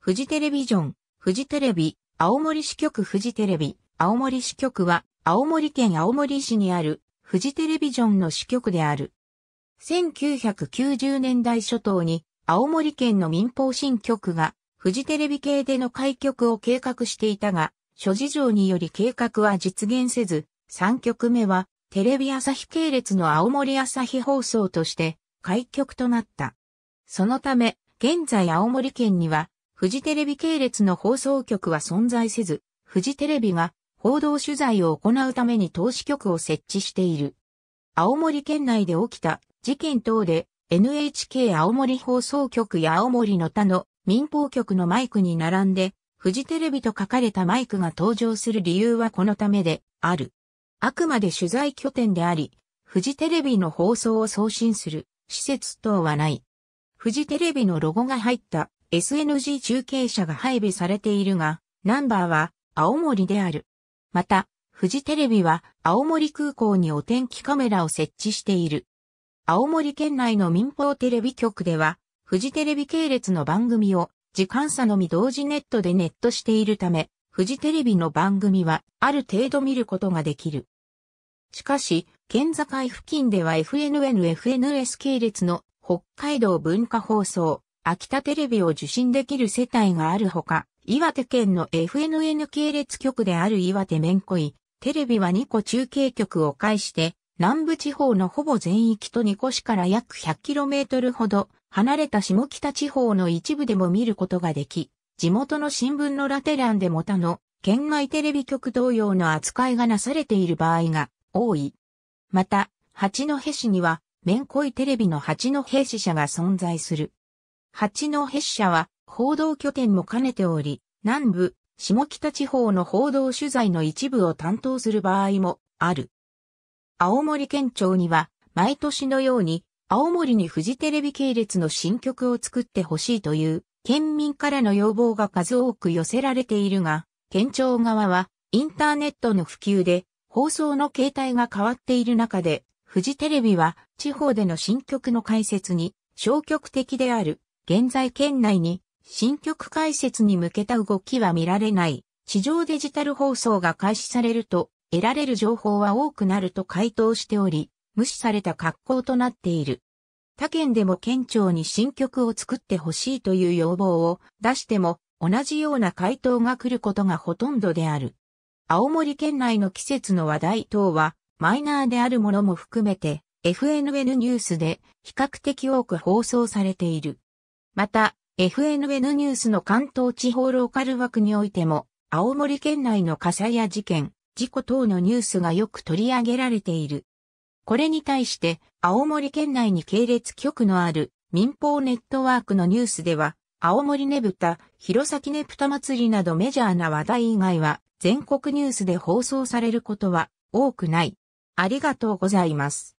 富士テレビジョン、富士テレビ、青森支局富士テレビ、青森支局は、青森県青森市にある、富士テレビジョンの支局である。1990年代初頭に、青森県の民放新局が、富士テレビ系での開局を計画していたが、諸事情により計画は実現せず、3局目は、テレビ朝日系列の青森朝日放送として、開局となった。そのため、現在青森県には、フジテレビ系列の放送局は存在せず、フジテレビが報道取材を行うために投資局を設置している。青森県内で起きた事件等で NHK 青森放送局や青森の他の民放局のマイクに並んでフジテレビと書かれたマイクが登場する理由はこのためである。あくまで取材拠点であり、フジテレビの放送を送信する施設等はない。フジテレビのロゴが入った SNG 中継車が配備されているが、ナンバーは青森である。また、富士テレビは青森空港にお天気カメラを設置している。青森県内の民放テレビ局では、富士テレビ系列の番組を時間差のみ同時ネットでネットしているため、富士テレビの番組はある程度見ることができる。しかし、県境付近では FNN、FNS 系列の北海道文化放送、秋田テレビを受信できる世帯があるほか、岩手県の FNN 系列局である岩手こい、テレビは2個中継局を介して、南部地方のほぼ全域と2個市から約 100km ほど離れた下北地方の一部でも見ることができ、地元の新聞のラテ欄でも他の県外テレビ局同様の扱いがなされている場合が多い。また、八戸市には、こいテレビの八戸市社が存在する。八戸社は報道拠点も兼ねており、南部、下北地方の報道取材の一部を担当する場合もある。青森県庁には、毎年のように、青森にフジテレビ系列の新曲を作ってほしいという、県民からの要望が数多く寄せられているが、県庁側は、インターネットの普及で、放送の形態が変わっている中で、フジテレビは、地方での新曲の解説に、消極的である現在県内に新曲解説に向けた動きは見られない。地上デジタル放送が開始されると、得られる情報は多くなると回答しており、無視された格好となっている。他県でも県庁に新曲を作ってほしいという要望を出しても、同じような回答が来ることがほとんどである。青森県内の季節の話題等は、マイナーであるものも含めて、FNN ニュースで比較的多く放送されている。また、FNN ニュースの関東地方ローカル枠においても、青森県内の火災や事件、事故等のニュースがよく取り上げられている。これに対して、青森県内に系列局のある民放ネットワークのニュースでは、青森ねぶた、弘前ねぶた祭りなどメジャーな話題以外は、全国ニュースで放送されることは多くない。ありがとうございます。